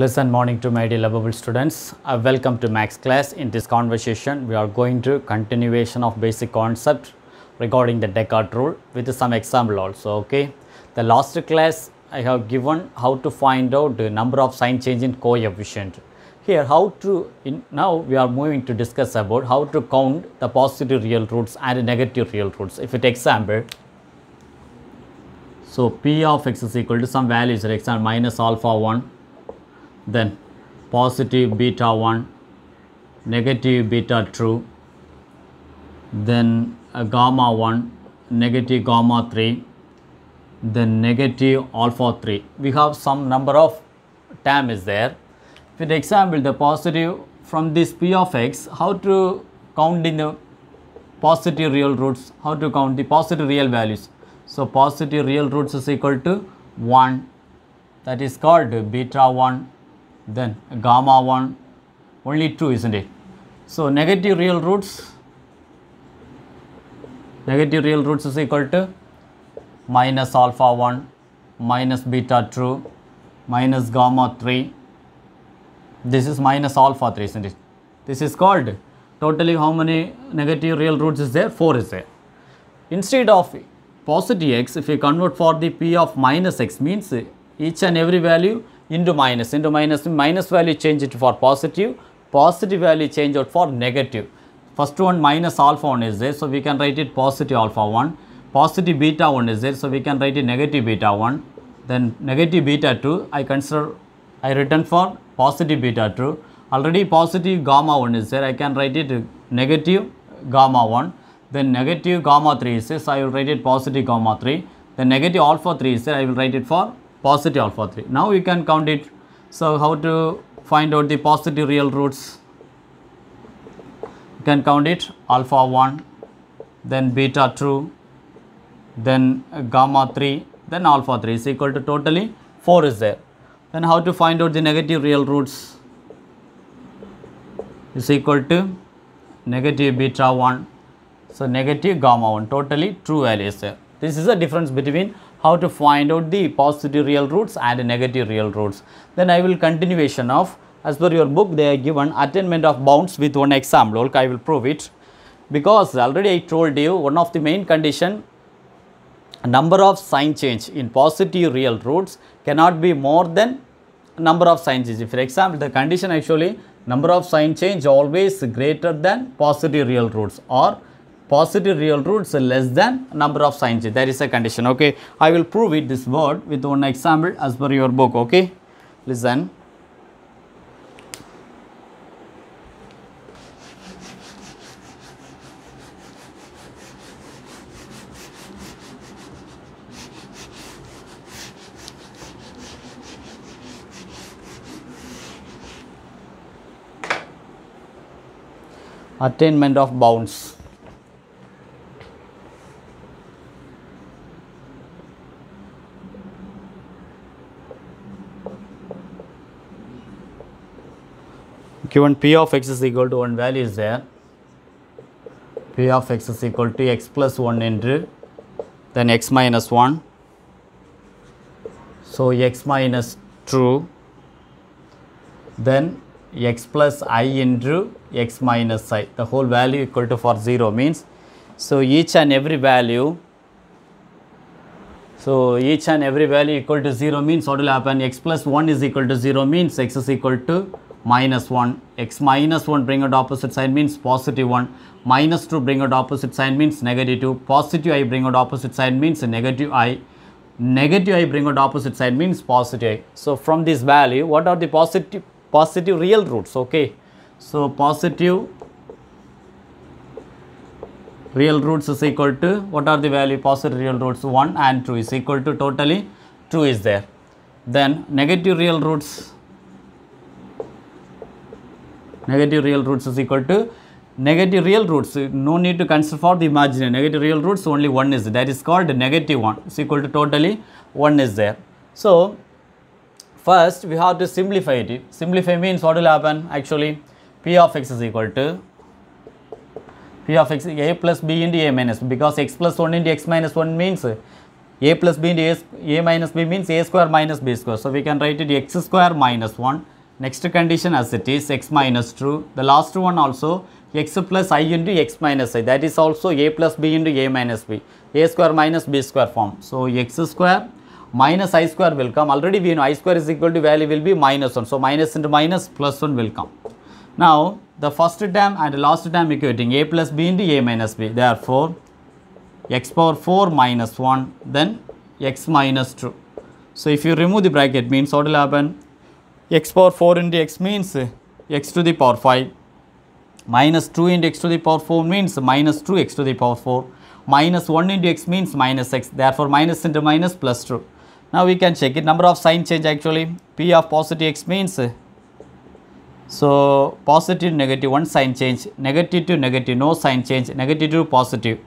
Pleasant morning to my dear lovable students. Uh, welcome to Max class. In this conversation, we are going to continuation of basic concept regarding the Descartes rule with some example also. Okay. The last class I have given how to find out the number of sign change in coefficient. Here, how to in, now we are moving to discuss about how to count the positive real roots and negative real roots. If it example, so p of x is equal to some values, for example minus alpha one then positive beta 1, negative beta 2, then gamma 1, negative gamma 3, then negative alpha 3. We have some number of term is there. For the example, the positive from this p of x, how to count in the positive real roots, how to count the positive real values. So, positive real roots is equal to 1 that is called beta 1 then gamma 1 only 2 isn't it. So, negative real roots negative real roots is equal to minus alpha 1 minus beta 2 minus gamma 3 this is minus alpha 3 isn't it. This is called totally how many negative real roots is there 4 is there. Instead of positive x if we convert for the p of minus x means each and every value into minus, into minus, minus value change it for positive, positive value change out for negative. First one minus alpha 1 is there, so we can write it positive alpha 1, positive beta 1 is there, so we can write it negative beta 1, then negative beta 2, I consider, I written for positive beta 2, already positive gamma 1 is there, I can write it negative gamma 1, then negative gamma 3 is there, so I will write it positive gamma 3, then negative alpha 3 is there, I will write it for positive alpha 3. Now you can count it. So, how to find out the positive real roots? You can count it alpha 1, then beta 2, then gamma 3, then alpha 3 is equal to totally 4 is there. Then how to find out the negative real roots is equal to negative beta 1. So, negative gamma 1 totally true value is there. This is the difference between how to find out the positive real roots and negative real roots. Then I will continuation of as per your book they are given attainment of bounds with one example. Okay, I will prove it because already I told you one of the main condition number of sign change in positive real roots cannot be more than number of sign change. For example, the condition actually number of sign change always greater than positive real roots or positive real roots less than number of signs. There is a condition, okay. I will prove it this word with one example as per your book, okay. Listen. attainment of bounds given p of x is equal to 1 value is there p of x is equal to x plus 1 into then x minus 1 so x minus 2 then x plus i into x minus i the whole value equal to for 0 means so each and every value so each and every value equal to 0 means what will happen x plus 1 is equal to 0 means x is equal to minus 1 x minus 1 bring out opposite sign means positive 1 minus 2 bring out opposite sign means negative 2 positive i bring out opposite sign means negative i negative i bring out opposite sign means positive i so from this value what are the positive positive real roots okay so positive real roots is equal to what are the value positive real roots 1 and 2 is equal to totally 2 is there then negative real roots negative real roots is equal to negative real roots no need to consider for the imaginary negative real roots only one is that is called negative one is equal to totally one is there so first we have to simplify it simplify means what will happen actually p of x is equal to p of x a plus b into a minus because x plus 1 into x minus 1 means a plus b into a, a minus b means a square minus b square so we can write it x square minus 1 Next condition as it is x minus 2. The last one also x plus i into x minus i. That is also a plus b into a minus b. a square minus b square form. So, x square minus i square will come. Already we know i square is equal to value will be minus 1. So, minus into minus plus 1 will come. Now, the first term and the last term equating a plus b into a minus b. Therefore, x power 4 minus 1 then x minus 2. So, if you remove the bracket means what will happen? x power 4 into x means x to the power 5 minus 2 into x to the power 4 means minus 2 x to the power 4 minus 1 into x means minus x therefore minus into minus plus 2 now we can check it number of sign change actually p of positive x means so positive negative one sign change negative to negative no sign change negative to positive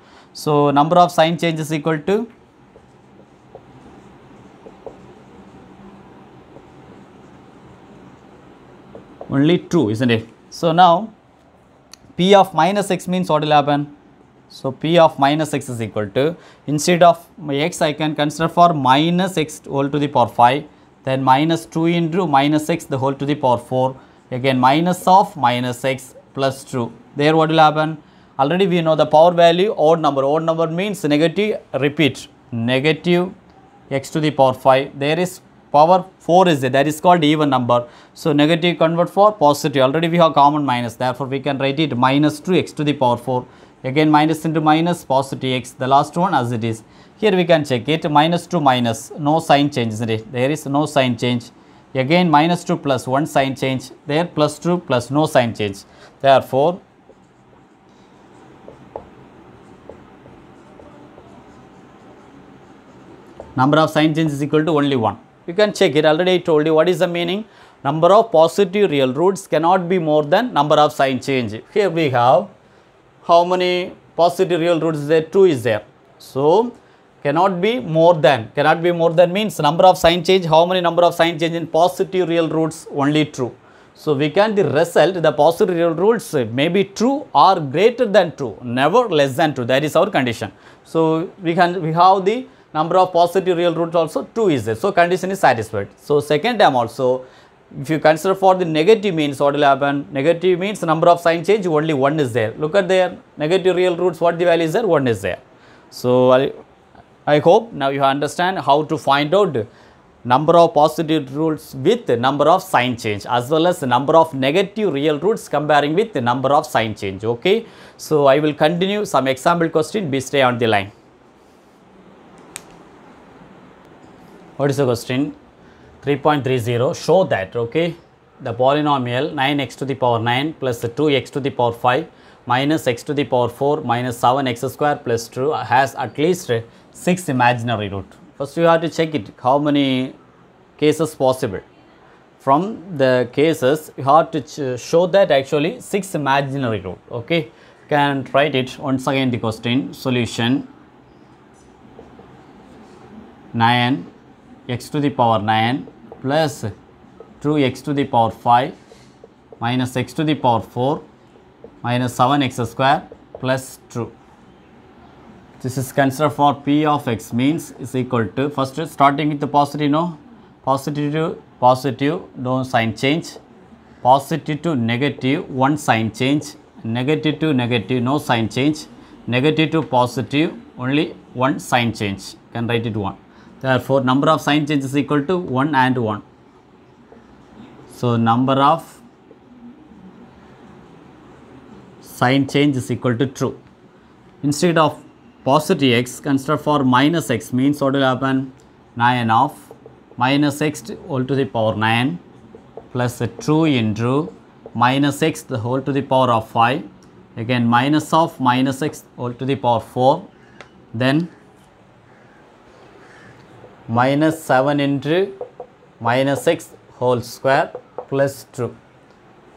so number of sign change is equal to only 2 isn't it so now p of minus x means what will happen so p of minus x is equal to instead of x I can consider for minus x whole to the power 5 then minus 2 into minus x the whole to the power 4 again minus of minus x plus 2 there what will happen already we know the power value odd number odd number means negative repeat negative x to the power 5 there is power 4 is there that is called even number. So, negative convert for positive already we have common minus therefore, we can write it minus 2 x to the power 4 again minus into minus positive x the last one as it is. Here we can check it minus 2 minus no sign change is there is no sign change again minus 2 plus 1 sign change there plus 2 plus no sign change therefore number of sign change is equal to only 1 you can check it. Already I told you what is the meaning. Number of positive real roots cannot be more than number of sign change. Here we have how many positive real roots is there? 2 is there. So, cannot be more than. Cannot be more than means number of sign change. How many number of sign change in positive real roots? Only true. So, we can the result the positive real roots may be true or greater than true, never less than true. That is our condition. So, we can we have the number of positive real roots also 2 is there. So, condition is satisfied. So, second time also if you consider for the negative means what will happen? Negative means number of sign change only 1 is there. Look at there negative real roots what the value is there 1 is there. So, I, I hope now you understand how to find out number of positive roots with number of sign change as well as number of negative real roots comparing with number of sign change okay so i will continue some example question be stay on the line what is the question 3.30 show that okay the polynomial 9x to the power 9 plus 2x to the power 5 minus x to the power 4 minus 7x square plus 2 has at least 6 imaginary root. First you have to check it how many cases possible. From the cases you have to show that actually 6 imaginary root okay. Can write it once again the question solution 9 x to the power 9 plus 2x to the power 5 minus x to the power 4 minus 7x square plus 2. This is considered for p of x means is equal to first starting with the positive no positive positive no sign change positive to negative one sign change negative to negative no sign change negative to positive only one sign change can write it one Therefore, number of sign changes is equal to 1 and 1. So, number of sign change is equal to true. Instead of positive x, consider for minus x means what will happen? 9 of minus x all to the power 9 plus a true into minus x the whole to the power of 5 again minus of minus x all to the power 4 then minus 7 into minus x whole square plus 2.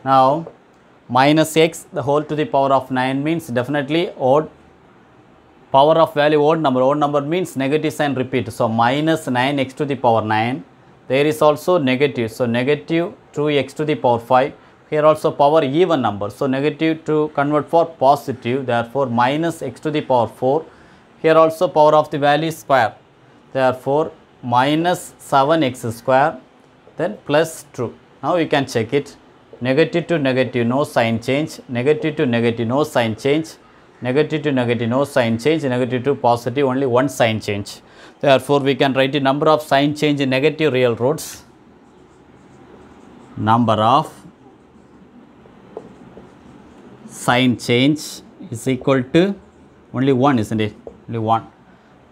Now, minus x the whole to the power of 9 means definitely odd power of value odd number. Odd number means negative sign repeat. So, minus 9 x to the power 9. There is also negative. So, negative 2x to the power 5. Here also power even number. So, negative 2 convert for positive. Therefore, minus x to the power 4. Here also power of the value square therefore minus 7x square then plus 2. Now you can check it negative to negative no sign change, negative to negative no sign change, negative to negative no sign change, negative to positive only one sign change. Therefore, we can write the number of sign change in negative real roads, number of sign change is equal to only one isn't it only one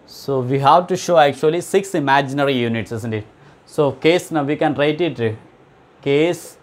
so we have to show actually 6 imaginary units isn't it. So case now we can write it case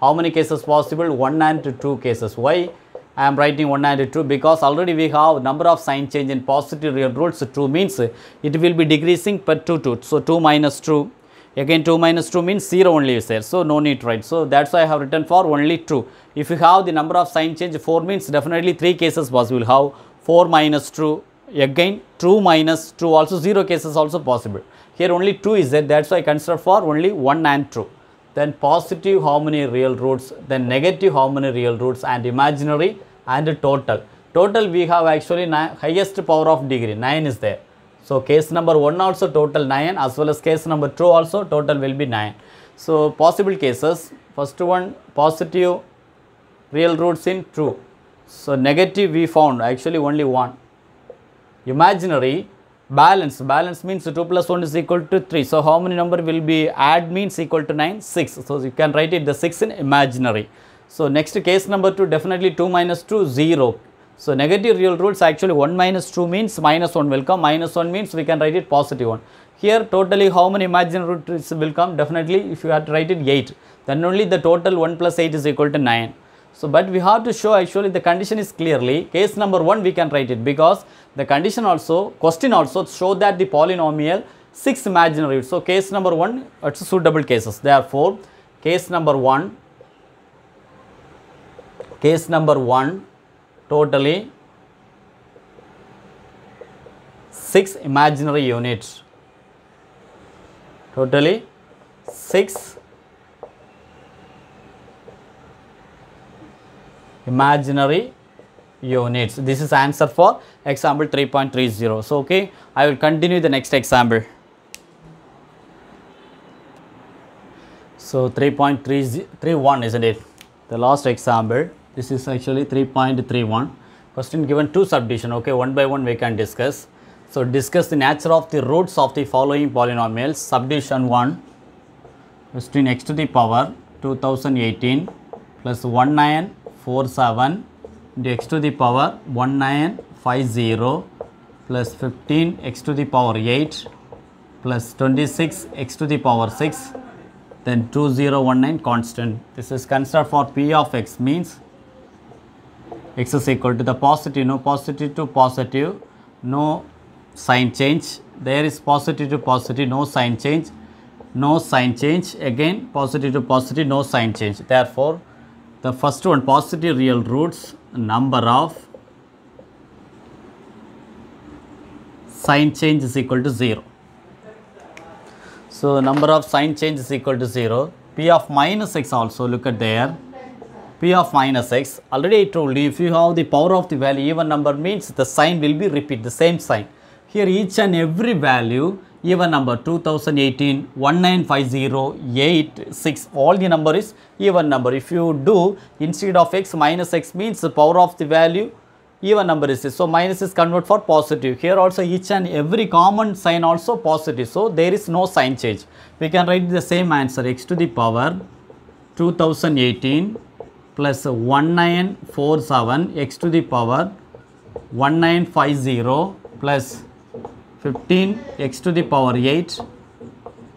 how many cases possible 1 and 2 cases. Why I am writing 1 and 2 because already we have number of sign change in positive real roots 2 means it will be decreasing per 2 2. So 2 minus 2 again 2 minus 2 means 0 only is there. So no need right. So that's why I have written for only 2. If you have the number of sign change 4 means definitely 3 cases possible. How 4 minus 2 again two minus two also 0 cases also possible. Here only 2 is there that is why I consider for only 1 and two. Then positive how many real roots, then negative how many real roots and imaginary and total. Total we have actually nine, highest power of degree 9 is there. So case number 1 also total 9 as well as case number 2 also total will be 9. So possible cases first one positive real roots in true. So negative we found actually only 1 imaginary balance. Balance means 2 plus 1 is equal to 3. So, how many number will be add means equal to 9? 6. So, you can write it the 6 in imaginary. So, next case number 2 definitely 2 minus 2 0. So, negative real roots actually 1 minus 2 means minus 1 will come, minus 1 means we can write it positive 1. Here totally how many imaginary roots will come? Definitely if you have to write it 8, then only the total 1 plus 8 is equal to 9. So, but we have to show actually the condition is clearly case number 1 we can write it because the condition also question also show that the polynomial 6 imaginary. So, case number 1 it's suitable cases therefore, case number 1 case number 1 totally 6 imaginary units totally 6 imaginary units. This is answer for example 3.30. So, okay, I will continue the next example. So, 3.31 isn't it? The last example, this is actually 3.31. Question given two subdivision, okay, one by one we can discuss. So, discuss the nature of the roots of the following polynomials. Subdivision 1 Question x to the power 2018 plus 1 9 47 x to the power 1950 plus 15 x to the power 8 plus 26 x to the power 6 then 2019 constant. This is considered for P of x means x is equal to the positive, no positive to positive, no sign change. There is positive to positive, no sign change, no sign change. Again, positive to positive, no sign change. Therefore, the first one positive real roots number of sign change is equal to 0. So, number of sign change is equal to 0. P of minus x also look at there. P of minus x already I told you if you have the power of the value even number means the sign will be repeat the same sign. Here each and every value even number 2018 1950 86 all the number is even number if you do instead of x minus x means the power of the value even number is so minus is convert for positive here also each and every common sign also positive so there is no sign change we can write the same answer x to the power 2018 plus 1947 x to the power 1950 plus 15 x to the power 8,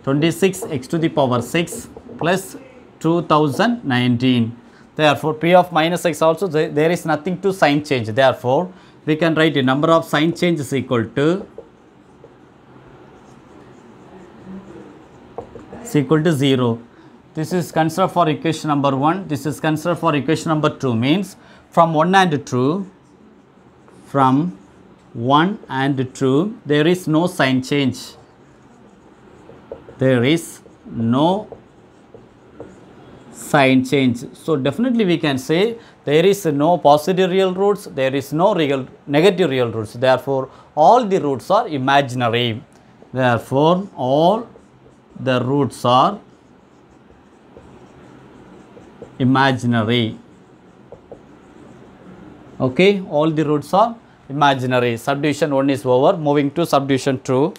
26 x to the power 6 plus 2019. Therefore, P of minus x also there is nothing to sign change. Therefore, we can write the number of sign changes equal to is equal to 0. This is considered for equation number 1. This is considered for equation number 2 means from 1 and 2 from 1 and 2 there is no sign change there is no sign change so definitely we can say there is no positive real roots there is no real negative real roots therefore all the roots are imaginary therefore all the roots are imaginary okay all the roots are imaginary. Subdivision 1 is over, moving to subdivision 2.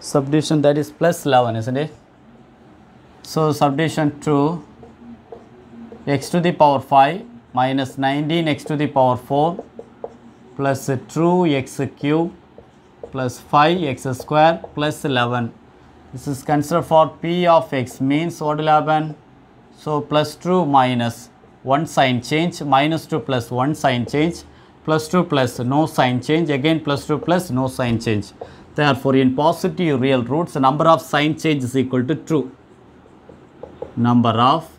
Subdivision that is plus 11 isn't it? So subdivision 2 x to the power 5 minus 19 x to the power 4 plus 2 x cube plus 5 x square plus 11. This is considered for p of x means what will happen? So, plus 2 minus 1 sign change minus 2 plus 1 sign change plus 2 plus no sign change again plus 2 plus no sign change. Therefore, in positive real roots number of sign change is equal to 2. Number of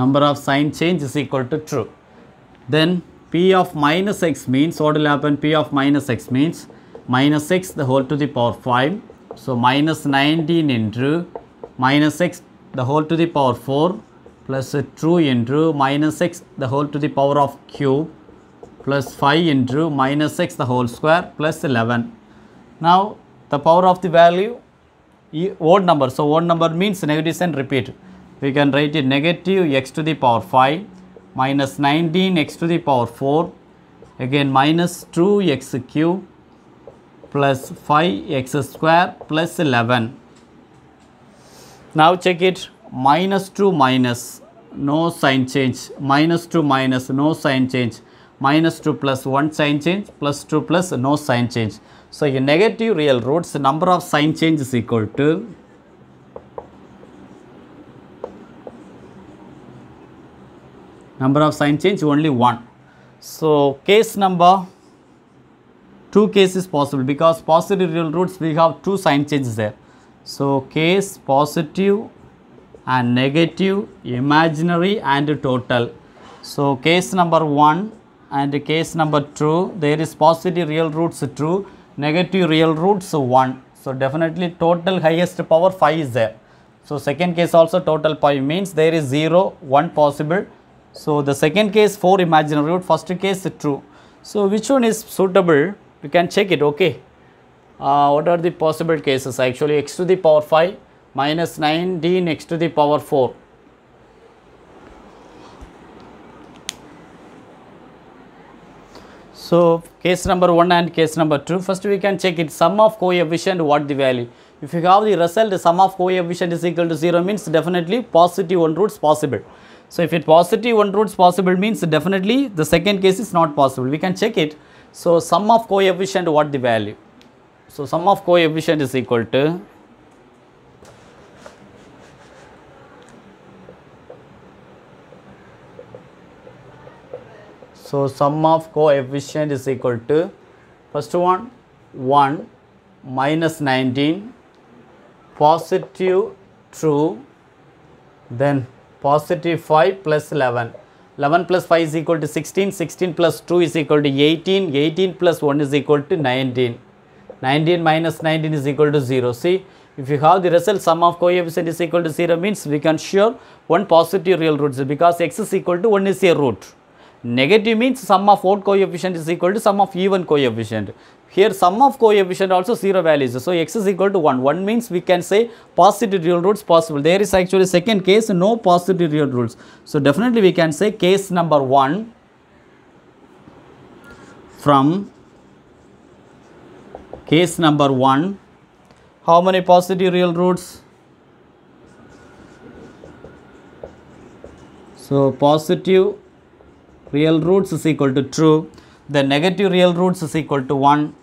number of sign change is equal to true. Then P of minus x means what will happen? P of minus x means minus x the whole to the power 5. So, minus 19 into minus x the whole to the power 4 plus true into minus x the whole to the power of cube plus 5 into minus x the whole square plus 11. Now, the power of the value odd number. So, odd number means negative sign repeat we can write it negative x to the power 5 minus 19 x to the power 4 again minus 2 x cube plus 5 x square plus 11. Now check it minus 2 minus no sign change minus 2 minus no sign change minus 2 plus 1 sign change plus 2 plus no sign change. So, in negative real roots number of sign change is equal to number of sign change only one. So, case number 2 case is possible because positive real roots we have two sign changes there. So, case positive and negative, imaginary and total. So, case number 1 and case number 2 there is positive real roots true, negative real roots 1. So, definitely total highest power 5 is there. So, second case also total 5 means there is 0, 1 possible so, the second case 4 imaginary root, first case true. So, which one is suitable? You can check it, okay. Uh, what are the possible cases? Actually, x to the power 5 minus 9d in x to the power 4. So, case number 1 and case number 2, first we can check it sum of coefficient what the value. If you have the result sum of coefficient is equal to 0 means definitely positive 1 roots possible. So if it positive one roots possible means definitely the second case is not possible. We can check it. So sum of coefficient what the value? So sum of coefficient is equal to So sum of coefficient is equal to first one 1 minus 19 positive true then positive 5 plus 11. 11 plus 5 is equal to 16, 16 plus 2 is equal to 18, 18 plus 1 is equal to 19. 19 minus 19 is equal to 0. See, if you have the result sum of coefficient is equal to 0 means we can sure one positive real root because x is equal to 1 is a root. Negative means sum of odd coefficient is equal to sum of even coefficient. Here sum of coefficient also 0 values. So, x is equal to 1. 1 means we can say positive real roots possible. There is actually second case no positive real roots. So, definitely we can say case number 1 from case number 1 how many positive real roots? So, positive real roots is equal to true, the negative real roots is equal to 1,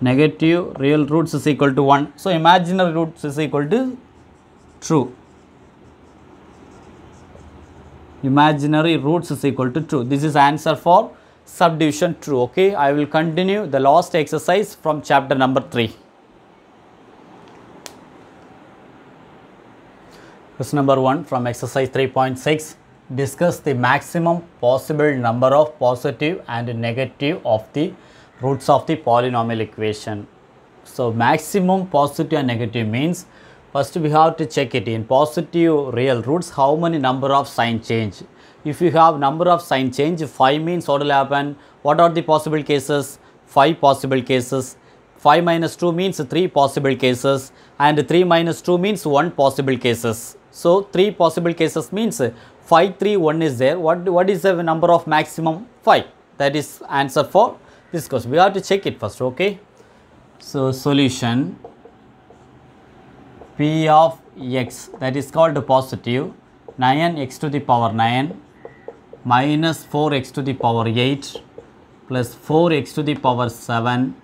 negative real roots is equal to 1. So, imaginary roots is equal to true, imaginary roots is equal to true. This is answer for subdivision true. Okay, I will continue the last exercise from chapter number 3. Question number 1 from exercise 3.6. Discuss the maximum possible number of positive and negative of the roots of the polynomial equation. So, maximum positive and negative means first we have to check it in positive real roots how many number of sign change. If you have number of sign change 5 means what will happen? What are the possible cases? 5 possible cases. 5 minus 2 means 3 possible cases and 3 minus 2 means 1 possible cases. So, 3 possible cases means 5, 3, 1 is there. What, what is the number of maximum 5? That is answer for this question. We have to check it first, okay. So, solution P of x that is called positive 9x to the power 9 minus 4x to the power 8 plus 4x to the power 7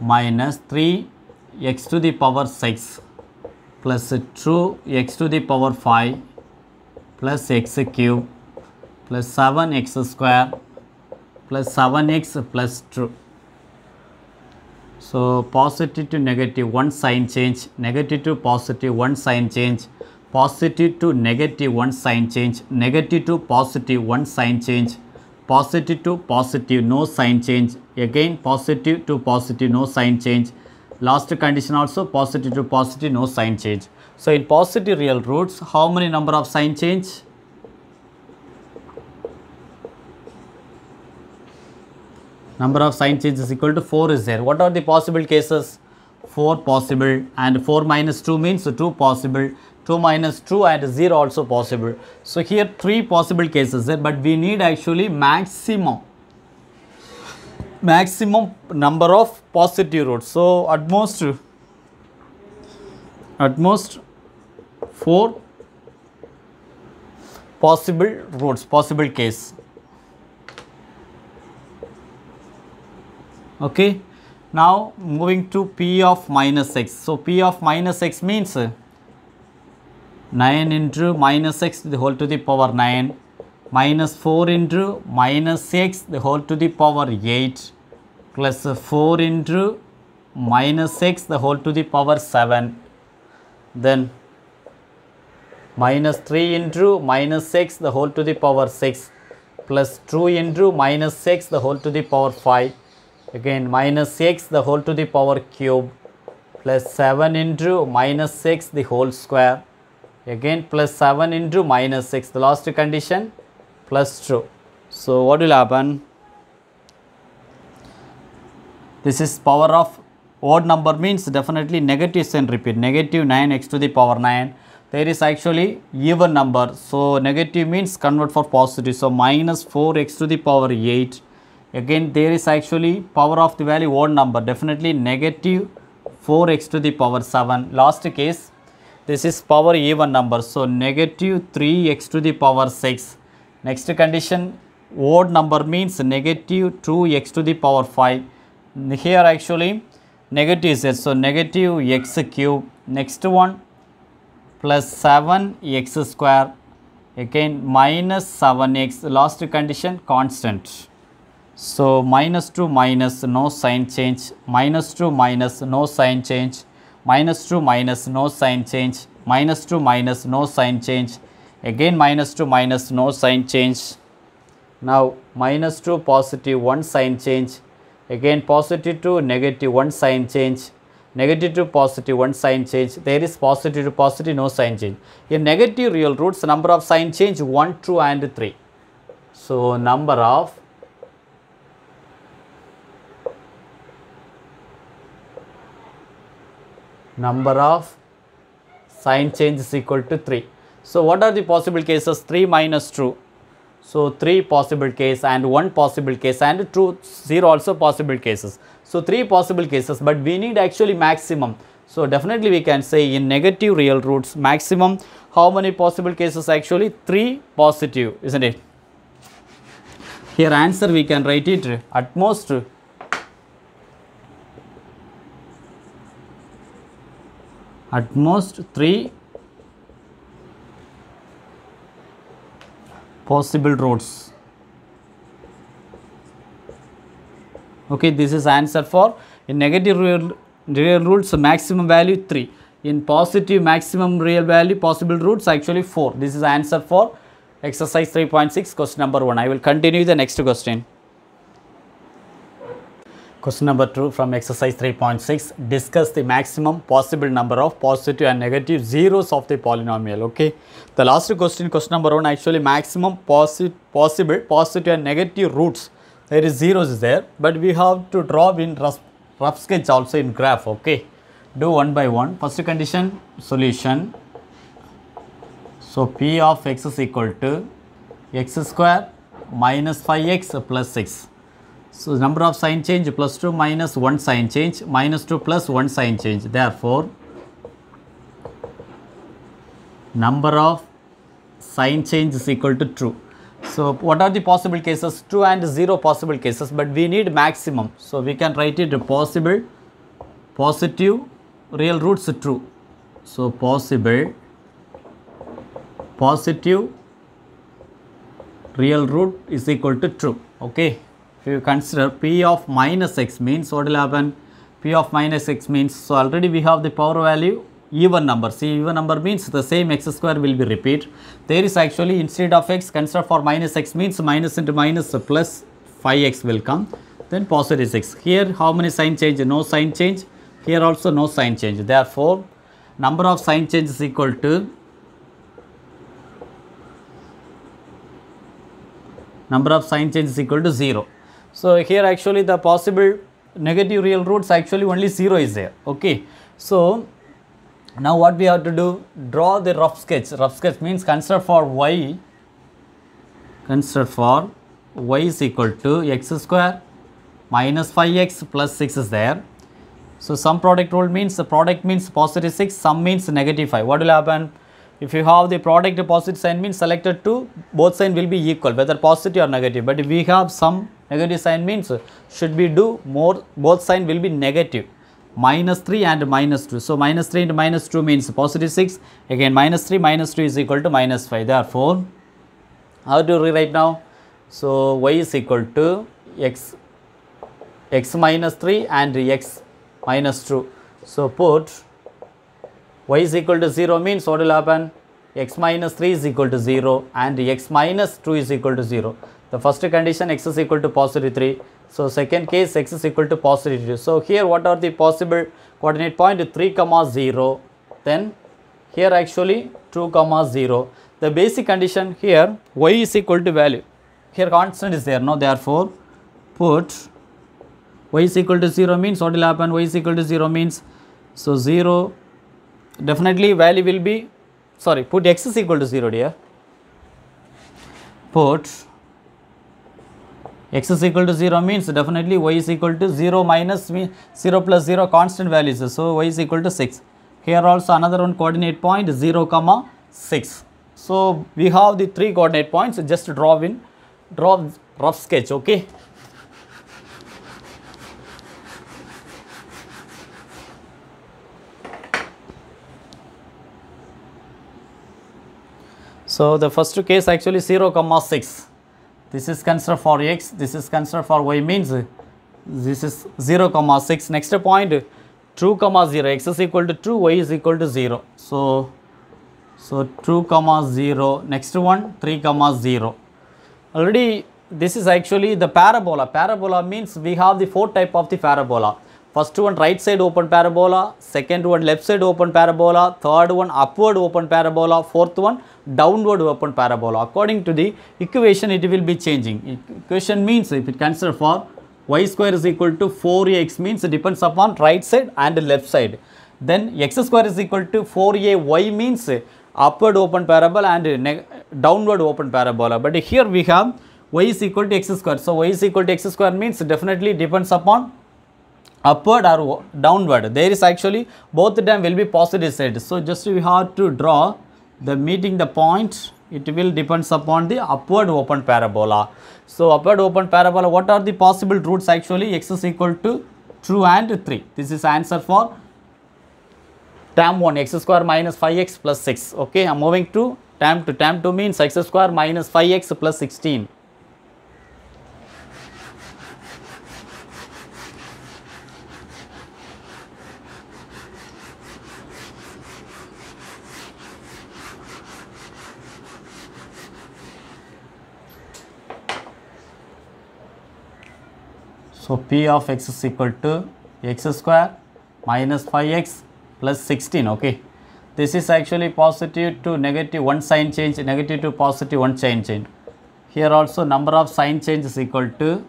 minus 3x to the power 6 plus 2 x to the power 5 plus x cube plus 7 x square plus 7 x plus 2. So, positive to negative 1 sign change, negative to positive 1 sign change, positive to negative 1 sign change, negative to positive 1 sign change, positive to positive no sign change, again positive to positive no sign change, Last condition also positive to positive, no sign change. So in positive real roots, how many number of sign change? Number of sign change is equal to 4 is there. What are the possible cases? 4 possible and 4 minus 2 means 2 possible. 2 minus 2 and 0 also possible. So here 3 possible cases there but we need actually maximum maximum number of positive roads. So, at most at most 4 possible roads, possible case. Okay. Now, moving to P of minus x. So, P of minus x means 9 into minus x to the whole to the power 9 minus 4 into minus 6 the whole to the power 8 plus 4 into minus 6 the whole to the power 7 then minus 3 into minus 6 the whole to the power 6 plus 2 into minus 6 the whole to the power 5 again minus 6 the whole to the power cube plus 7 into minus 6 the whole square again plus 7 into minus 6 the last condition plus 2. So, what will happen? This is power of odd number means definitely negative sign repeat negative 9 x to the power 9 there is actually even number. So, negative means convert for positive. So, minus 4 x to the power 8 again there is actually power of the value odd number definitely negative 4 x to the power 7 last case this is power even number. So, negative 3 x to the power 6 Next condition odd number means negative 2x to the power 5. Here actually negative is there. So, negative x cube. Next one plus 7x square again minus 7x last condition constant. So, minus two, minus no sign change, Minus two, minus no sign change, Minus two, minus no sign change, Minus two, minus no sign change, again minus 2 minus no sign change. Now minus 2 positive 1 sign change, again positive 2 negative 1 sign change, Negative two, positive, positive 1 sign change, there is positive to positive no sign change. In negative real roots number of sign change 1, 2 and 3. So number of number of sign change is equal to 3. So what are the possible cases 3 minus true. So 3 possible case and 1 possible case and 2 0 also possible cases. So 3 possible cases but we need actually maximum. So definitely we can say in negative real roots maximum how many possible cases actually 3 positive isn't it. Here answer we can write it at most at most 3 possible roads. Okay, this is answer for in negative real, real roots maximum value 3. In positive maximum real value possible roots actually 4. This is answer for exercise 3.6 question number 1. I will continue the next question. Question number 2 from exercise 3.6. Discuss the maximum possible number of positive and negative zeros of the polynomial. Okay. The last question, question number 1 actually maximum posi possible positive and negative roots. There is zeros there but we have to draw in rough, rough sketch also in graph. Okay. Do one by one. First condition solution. So P of x is equal to x square minus 5x plus 6. So, number of sign change plus 2 minus 1 sign change minus 2 plus 1 sign change. Therefore, number of sign change is equal to two. So, what are the possible cases? 2 and 0 possible cases, but we need maximum. So, we can write it possible, positive, real roots true. So, possible, positive, real root is equal to true. Okay if you consider p of minus x means what will happen p of minus x means so already we have the power value even number see even number means the same x square will be repeat there is actually instead of x consider for minus x means minus into minus plus 5x will come then positive 6 here how many sign change no sign change here also no sign change therefore number of sign change is equal to number of sign change is equal to 0 so here actually the possible negative real roots actually only 0 is there okay. So now what we have to do draw the rough sketch rough sketch means consider for y consider for y is equal to x square minus 5x plus 6 is there. So sum product rule means the product means positive 6 sum means negative 5 what will happen if you have the product positive sign means selected 2 both sign will be equal whether positive or negative but if we have sum negative sign means should be do more both sign will be negative minus 3 and minus 2. So, minus 3 into minus 2 means positive 6 again minus 3 minus 2 is equal to minus 5 therefore, how to rewrite now? So, y is equal to x x minus 3 and x minus 2. So, put y is equal to 0 means what will happen? x minus 3 is equal to 0 and x minus 2 is equal to 0. The first condition x is equal to positive 3. So, second case x is equal to positive 2. So, here what are the possible coordinate point 3 comma 0 then here actually 2 comma 0. The basic condition here y is equal to value here constant is there no therefore put y is equal to 0 means what will happen y is equal to 0 means so 0 definitely value will be sorry put x is equal to 0 dear put x is equal to 0 means definitely y is equal to 0 minus 0 plus 0 constant values. So, y is equal to 6. Here also another one coordinate point 0 comma 6. So, we have the three coordinate points just draw in draw rough sketch okay. So, the first case actually 0 comma 6 this is considered for x this is considered for y means this is 0 comma 6 next point 2 comma 0 x is equal to 2 y is equal to 0 so so 2 comma 0 next one 3 comma 0 already this is actually the parabola parabola means we have the four type of the parabola First one right side open parabola, second one left side open parabola, third one upward open parabola, fourth one downward open parabola. According to the equation, it will be changing. Equation means if it consider for y square is equal to 4ax means it depends upon right side and left side. Then x square is equal to 4ay means upward open parabola and downward open parabola. But here we have y is equal to x square. So, y is equal to x square means definitely depends upon upward or downward there is actually both them will be positive side so just we have to draw the meeting the point it will depends upon the upward open parabola so upward open parabola what are the possible roots actually x is equal to 2 and 3 this is answer for term 1 x square minus 5x plus 6 okay i'm moving to term to term 2 means x square minus 5x plus 16 So, P of x is equal to x square minus 5x plus 16 okay. This is actually positive to negative 1 sign change negative to positive 1 sign change. Here also number of sign change is equal to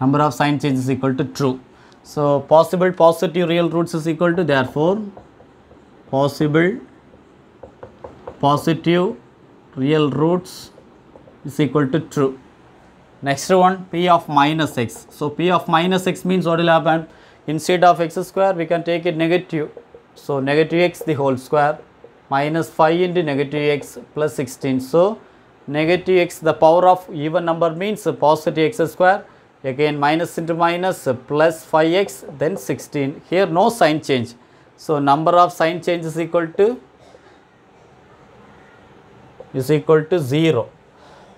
number of sign change is equal to true. So, possible positive real roots is equal to therefore possible positive real roots is equal to true. Next one p of minus x. So, p of minus x means what will happen instead of x square we can take it negative. So, negative x the whole square minus 5 into negative x plus 16. So, negative x the power of even number means positive x square again minus into minus plus 5x then 16 here no sign change so number of sign change is equal to is equal to 0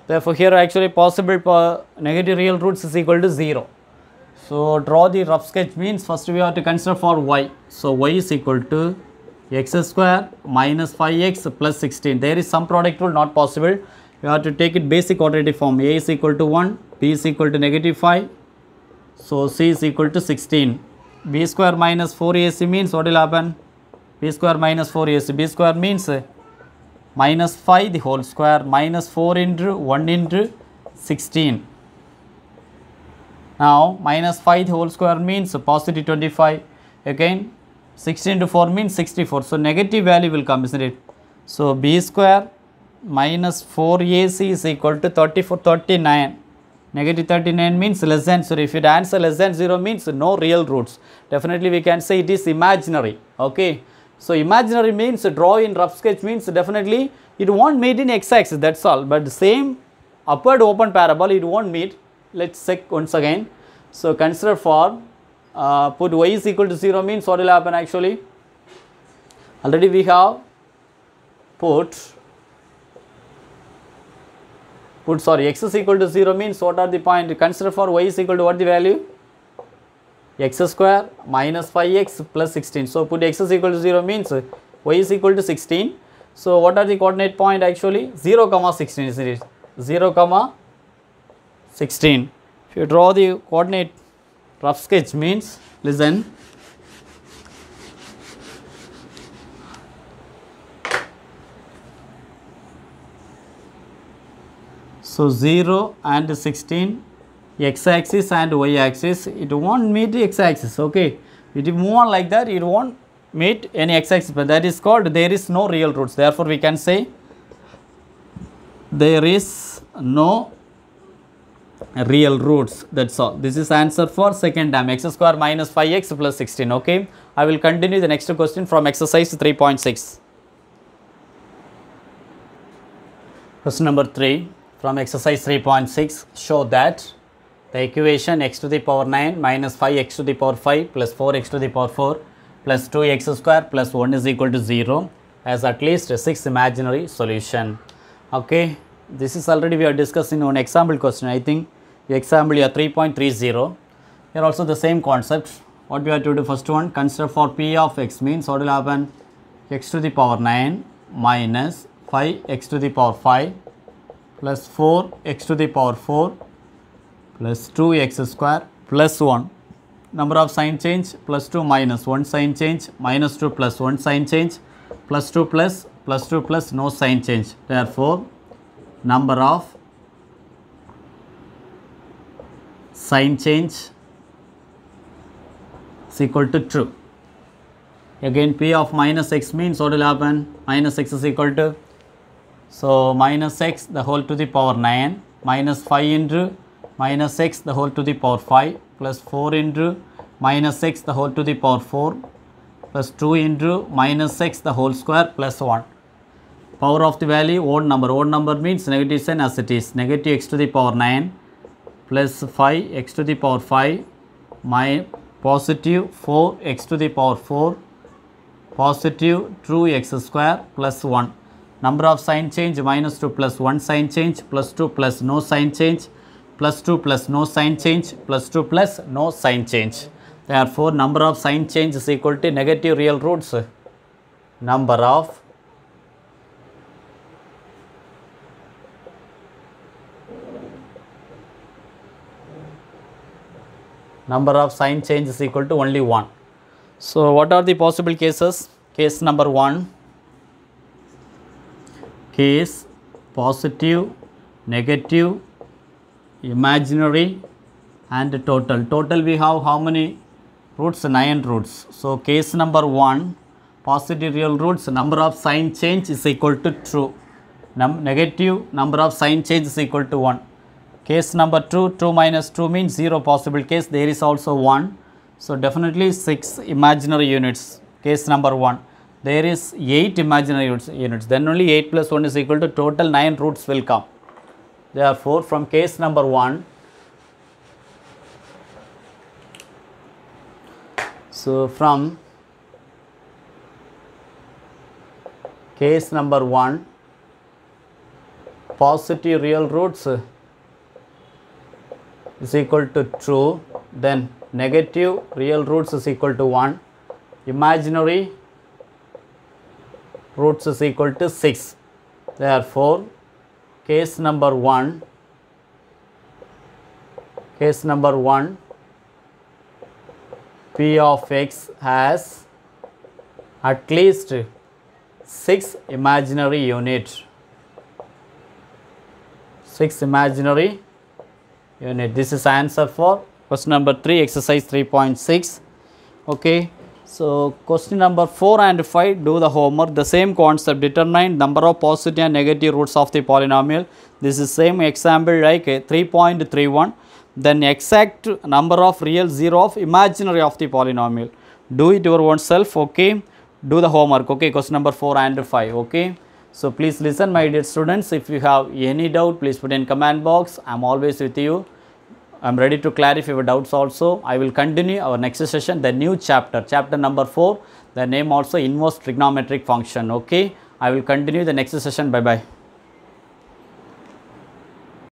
therefore here actually possible negative real roots is equal to 0 so draw the rough sketch means first we have to consider for y so y is equal to x square minus 5x plus 16 there is some product rule not possible you have to take it basic quadratic form a is equal to 1 p is equal to negative 5. So, c is equal to 16. b square minus 4ac means what will happen? b square minus 4ac. b square means minus 5 the whole square minus 4 into 1 into 16. Now, minus 5 the whole square means positive 25. Again, 16 to 4 means 64. So, negative value will come, isn't it? So, b square minus 4ac is equal to 34, 39. Negative 39 means less than 0. If it answer less than 0 means no real roots. Definitely we can say it is imaginary. Okay. So, imaginary means draw in rough sketch means definitely it won't meet in x-axis that is all. But the same upward open parabola it won't meet. Let us check once again. So, consider for uh, put y is equal to 0 means what will happen actually? Already we have put put sorry x is equal to 0 means what are the point consider for y is equal to what the value x square minus 5x plus 16 so put x is equal to 0 means y is equal to 16 so what are the coordinate point actually 0 comma 16 is it 0 comma 16 if you draw the coordinate rough sketch means listen So 0 and 16 x axis and y axis it won't meet x axis okay. It will move on like that it won't meet any x axis but that is called there is no real roots therefore we can say there is no real roots that's all this is answer for second term x square minus 5x plus 16 okay i will continue the next question from exercise 3.6 question number 3 from exercise 3.6 show that the equation x to the power 9 minus 5x to the power 5 plus 4x to the power 4 plus 2x square plus 1 is equal to 0 has at least 6 imaginary solution. Okay, this is already we are discussing one example question. I think the example here 3.30. Here also the same concept. What we have to do first one consider for p of x means what will happen x to the power 9 minus 5x to the power 5 plus 4 x to the power 4 plus 2 x square plus 1. Number of sign change plus 2 minus 1 sign change minus 2 plus 1 sign change plus 2 plus plus 2 plus no sign change. Therefore, number of sign change is equal to true. Again, P of minus x means what will happen? Minus x is equal to so, minus x the whole to the power 9 minus 5 into minus x the whole to the power 5 plus 4 into minus x the whole to the power 4 plus 2 into minus x the whole square plus 1. Power of the value odd number. Odd number means negative sign as it is. Negative x to the power 9 plus 5 x to the power 5 my positive 4 x to the power 4 positive 2 x square plus 1 number of sign change minus 2 plus 1 sign change plus 2 plus no sign change plus 2 plus no sign change plus 2 plus no sign change. Therefore, number of sign change is equal to negative real roots number of number of sign change is equal to only 1. So, what are the possible cases? Case number 1 case, positive, negative, imaginary and total. Total we have how many roots? 9 roots. So, case number 1 positive real roots number of sign change is equal to two. Num negative number of sign change is equal to 1. Case number 2 2 minus 2 means 0 possible case there is also 1. So, definitely 6 imaginary units case number 1 there is 8 imaginary units, then only 8 plus 1 is equal to total 9 roots will come. Therefore, from case number 1, so from case number 1, positive real roots is equal to true, then negative real roots is equal to 1, imaginary roots is equal to 6. Therefore, case number 1, case number 1, P of x has at least 6 imaginary unit, 6 imaginary unit. This is answer for question number 3 exercise 3.6 okay so, question number 4 and 5 do the homework. The same concept determine number of positive and negative roots of the polynomial. This is same example like eh, 3.31. Then exact number of real zero of imaginary of the polynomial. Do it your own self. Okay. Do the homework. Okay. Question number 4 and 5. Okay. So, please listen my dear students. If you have any doubt, please put in comment box. I am always with you. I am ready to clarify your doubts also. I will continue our next session, the new chapter, chapter number 4, the name also inverse trigonometric function, okay. I will continue the next session, bye-bye.